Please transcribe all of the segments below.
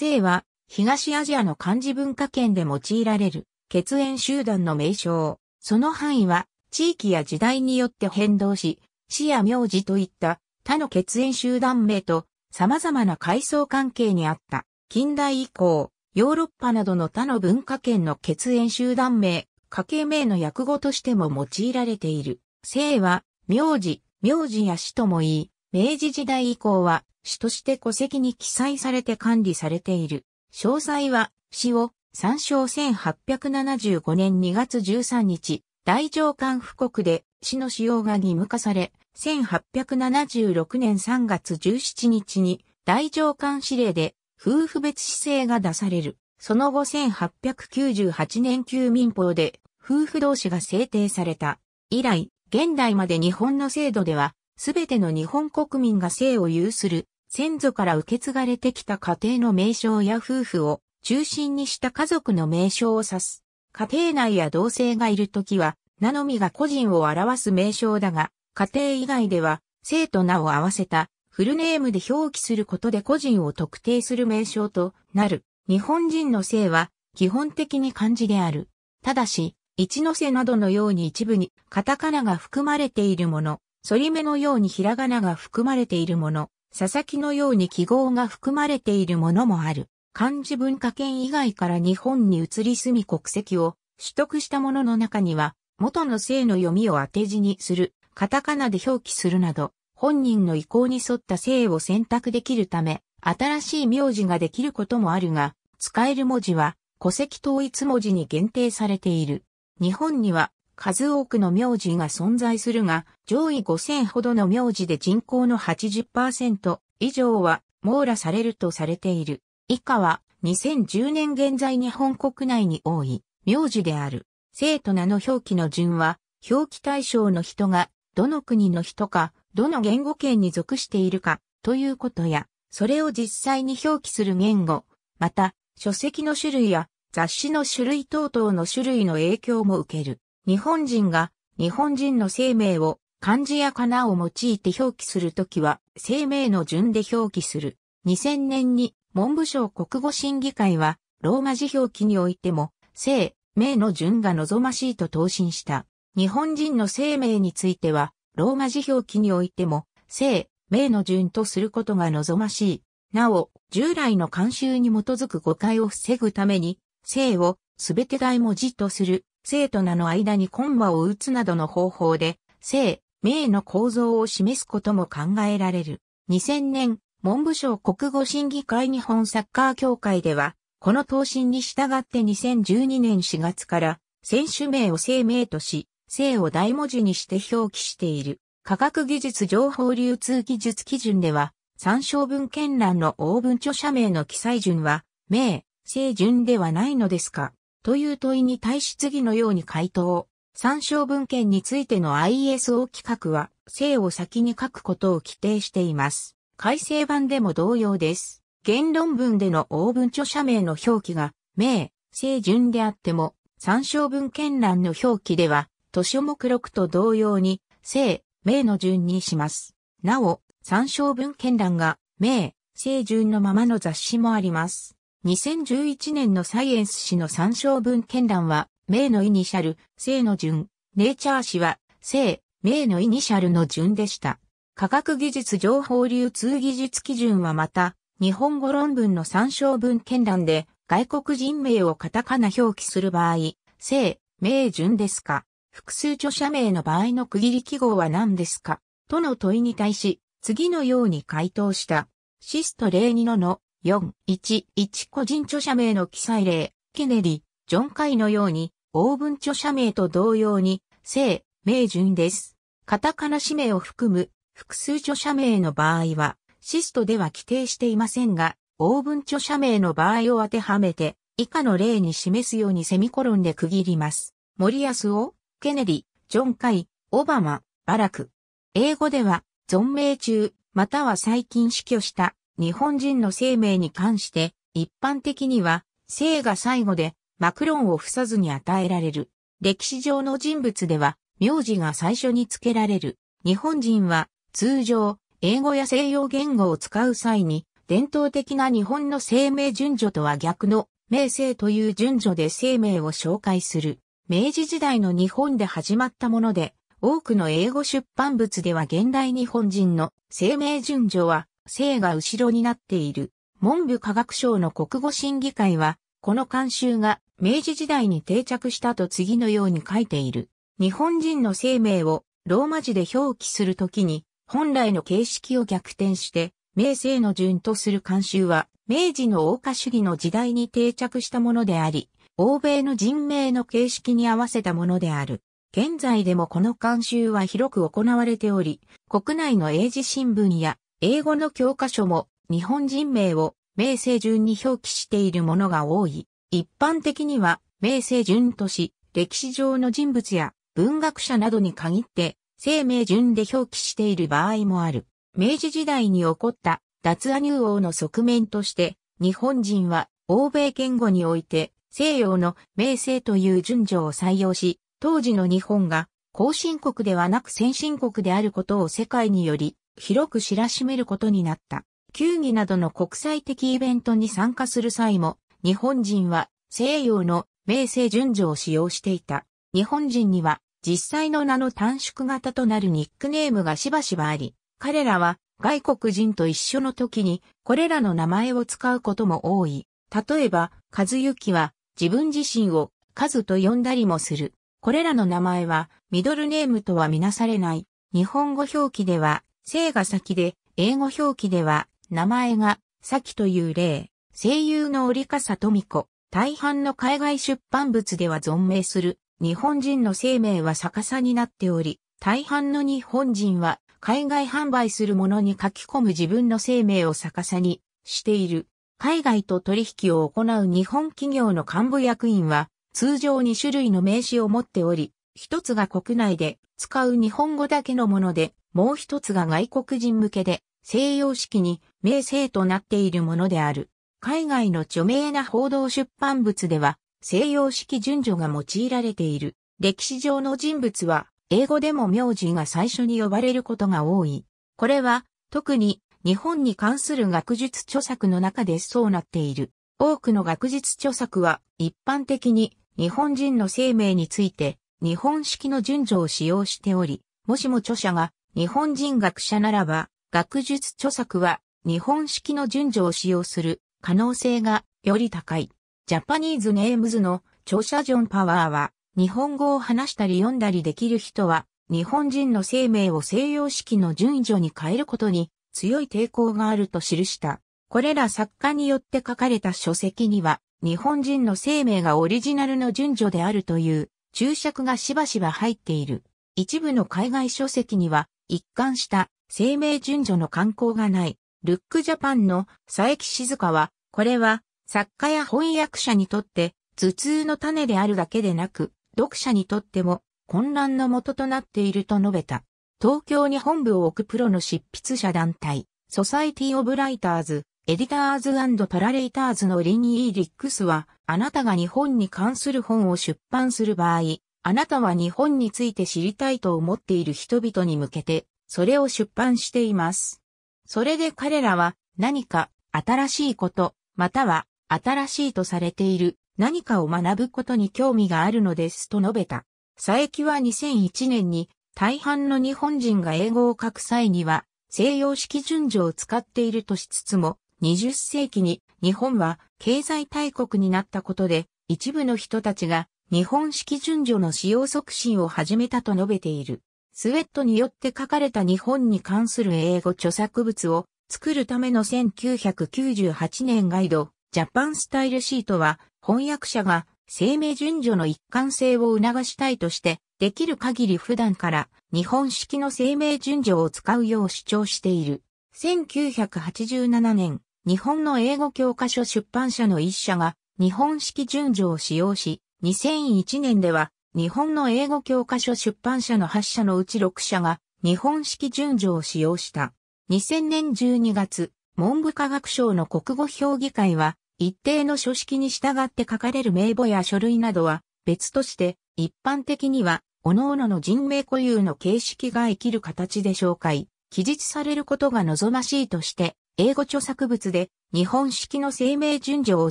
姓は東アジアの漢字文化圏で用いられる血縁集団の名称。その範囲は地域や時代によって変動し、市や名字といった他の血縁集団名と様々な階層関係にあった。近代以降、ヨーロッパなどの他の文化圏の血縁集団名、家系名の訳語としても用いられている。姓は、名字、名字や氏とも言い、明治時代以降は、市として戸籍に記載されて管理されている。詳細は、市を参照1875年2月13日、大上官布告で市の使用が義務化され、1876年3月17日に大上官指令で夫婦別姿勢が出される。その後1898年旧民法で夫婦同士が制定された。以来、現代まで日本の制度では、すべての日本国民が性を有する先祖から受け継がれてきた家庭の名称や夫婦を中心にした家族の名称を指す。家庭内や同性がいるときは、名のみが個人を表す名称だが、家庭以外では、生と名を合わせたフルネームで表記することで個人を特定する名称となる。日本人の姓は基本的に漢字である。ただし、一の瀬などのように一部にカタカナが含まれているもの、反り目のようにひらがなが含まれているもの、佐々木のように記号が含まれているものもある。漢字文化圏以外から日本に移り住み国籍を取得したものの中には、元の姓の読みを当て字にする、カタカナで表記するなど、本人の意向に沿った姓を選択できるため、新しい名字ができることもあるが、使える文字は戸籍統一文字に限定されている。日本には数多くの名字が存在するが、上位5000ほどの名字で人口の80%以上は網羅されるとされている。以下は2010年現在日本国内に多い名字である。生徒名の表記の順は、表記対象の人がどの国の人か、どの言語圏に属しているかということや、それを実際に表記する言語、また書籍の種類や雑誌の種類等々の種類の影響も受ける。日本人が日本人の生命を漢字やかなを用いて表記するときは生命の順で表記する。2000年に文部省国語審議会はローマ字表記においても生、命の順が望ましいと答申した。日本人の生命についてはローマ字表記においても生、命の順とすることが望ましい。なお、従来の慣習に基づく誤解を防ぐために、生をすべて大文字とする生と名の間にコンマを打つなどの方法で、生、名の構造を示すことも考えられる。2000年、文部省国語審議会日本サッカー協会では、この答申に従って2012年4月から、選手名を生名とし、生を大文字にして表記している。科学技術情報流通技術基準では、参照文献欄の応文著者名の記載順は、名、生順ではないのですかという問いに対し次のように回答。参照文献についての ISO 規格は、性を先に書くことを規定しています。改正版でも同様です。言論文での応文著者名の表記が、名、性順であっても、参照文献欄の表記では、図書目録と同様に、性、名の順にします。なお、参照文献欄が、名、性順のままの雑誌もあります。2011年のサイエンス誌の参照文献欄は、名のイニシャル、性の順、ネイチャー誌は、性、名のイニシャルの順でした。科学技術情報流通技術基準はまた、日本語論文の参照文献欄で、外国人名をカタカナ表記する場合、性、名順ですか複数著者名の場合の区切り記号は何ですかとの問いに対し、次のように回答した。シストイニノの、4.11個人著者名の記載例、ケネディ、ジョン・カイのように、オーブン著者名と同様に、姓、名順です。カタカナ氏名を含む複数著者名の場合は、シストでは規定していませんが、オーブン著者名の場合を当てはめて、以下の例に示すようにセミコロンで区切ります。森安を、ケネディ、ジョン・カイ、オバマ、バラク。英語では、存命中、または最近死去した日本人の生命に関して、一般的には、生が最後で、マクロンを付さずに与えられる。歴史上の人物では、名字が最初に付けられる。日本人は、通常、英語や西洋言語を使う際に、伝統的な日本の生命順序とは逆の、名声という順序で生命を紹介する。明治時代の日本で始まったもので、多くの英語出版物では現代日本人の生命順序は生が後ろになっている。文部科学省の国語審議会は、この慣習が明治時代に定着したと次のように書いている。日本人の生命をローマ字で表記するときに、本来の形式を逆転して、名声の順とする慣習は、明治の王家主義の時代に定着したものであり、欧米の人名の形式に合わせたものである。現在でもこの慣習は広く行われており、国内の英字新聞や英語の教科書も日本人名を明声順に表記しているものが多い。一般的には明声順とし、歴史上の人物や文学者などに限って、生命順で表記している場合もある。明治時代に起こった脱亜入王の側面として、日本人は欧米言語において西洋の名声という順序を採用し、当時の日本が後進国ではなく先進国であることを世界により広く知らしめることになった。球技などの国際的イベントに参加する際も、日本人は西洋の名声順序を使用していた。日本人には実際の名の短縮型となるニックネームがしばしばあり、彼らは外国人と一緒の時にこれらの名前を使うことも多い。例えば、和幸は自分自身をカと呼んだりもする。これらの名前はミドルネームとはみなされない。日本語表記では姓が先で、英語表記では、名前が、先という例。声優の折笠富子。大半の海外出版物では存命する。日本人の生命は逆さになっており、大半の日本人は、海外販売するものに書き込む自分の生命を逆さにしている。海外と取引を行う日本企業の幹部役員は、通常2種類の名刺を持っており、一つが国内で使う日本語だけのもので、もう一つが外国人向けで西洋式に名声となっているものである。海外の著名な報道出版物では西洋式順序が用いられている。歴史上の人物は英語でも名字が最初に呼ばれることが多い。これは特に日本に関する学術著作の中でそうなっている。多くの学術著作は一般的に日本人の生命について日本式の順序を使用しており、もしも著者が日本人学者ならば、学術著作は日本式の順序を使用する可能性がより高い。ジャパニーズネームズの著者ジョン・パワーは、日本語を話したり読んだりできる人は、日本人の生命を西洋式の順序に変えることに強い抵抗があると記した。これら作家によって書かれた書籍には、日本人の生命がオリジナルの順序であるという注釈がしばしば入っている。一部の海外書籍には、一貫した生命順序の刊行がない。ルックジャパンの佐伯静香は、これは作家や翻訳者にとって頭痛の種であるだけでなく、読者にとっても混乱の元となっていると述べた。東京に本部を置くプロの執筆者団体、ソサイティオブライターズエディターズパラレイターズのリニー・リックスは、あなたが日本に関する本を出版する場合、あなたは日本について知りたいと思っている人々に向けて、それを出版しています。それで彼らは、何か新しいこと、または新しいとされている何かを学ぶことに興味があるのですと述べた。佐伯は2001年に大半の日本人が英語を書く際には西洋式順序を使っているとしつつも20世紀に日本は経済大国になったことで一部の人たちが日本式順序の使用促進を始めたと述べている。スウェットによって書かれた日本に関する英語著作物を作るための1998年ガイド、ジャパンスタイルシートは翻訳者が生命順序の一貫性を促したいとして、できる限り普段から日本式の生命順序を使うよう主張している。1987年、日本の英語教科書出版社の一社が日本式順序を使用し、2001年では日本の英語教科書出版社の8社のうち6社が日本式順序を使用した。2000年12月、文部科学省の国語評議会は、一定の書式に従って書かれる名簿や書類などは別として、一般的には、各々の人名固有の形式が生きる形で紹介、記述されることが望ましいとして、英語著作物で日本式の生命順序を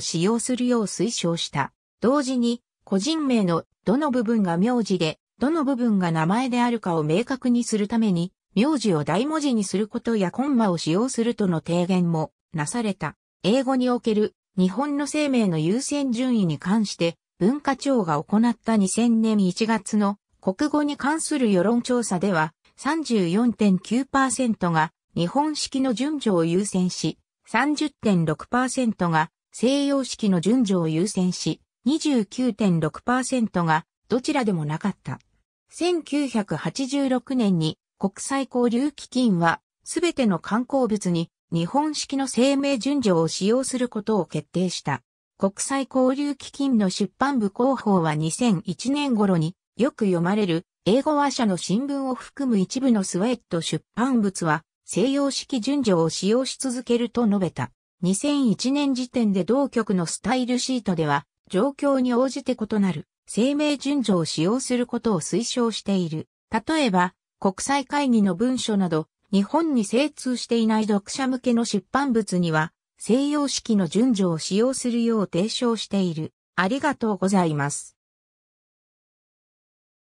使用するよう推奨した。同時に、個人名のどの部分が名字で、どの部分が名前であるかを明確にするために、名字を大文字にすることやコンマを使用するとの提言もなされた。英語における日本の生命の優先順位に関して、文化庁が行った2000年1月の国語に関する世論調査では34.9%が日本式の順序を優先し、30.6%が西洋式の順序を優先し、29.6%がどちらでもなかった。1986年に国際交流基金はすべての観光物に日本式の生命順序を使用することを決定した。国際交流基金の出版部広報は2001年頃によく読まれる英語話者の新聞を含む一部のスウェット出版物は西洋式順序を使用し続けると述べた。2001年時点で同局のスタイルシートでは、状況に応じて異なる生命順序を使用することを推奨している。例えば、国際会議の文書など、日本に精通していない読者向けの出版物には、西洋式の順序を使用するよう提唱している。ありがとうございます。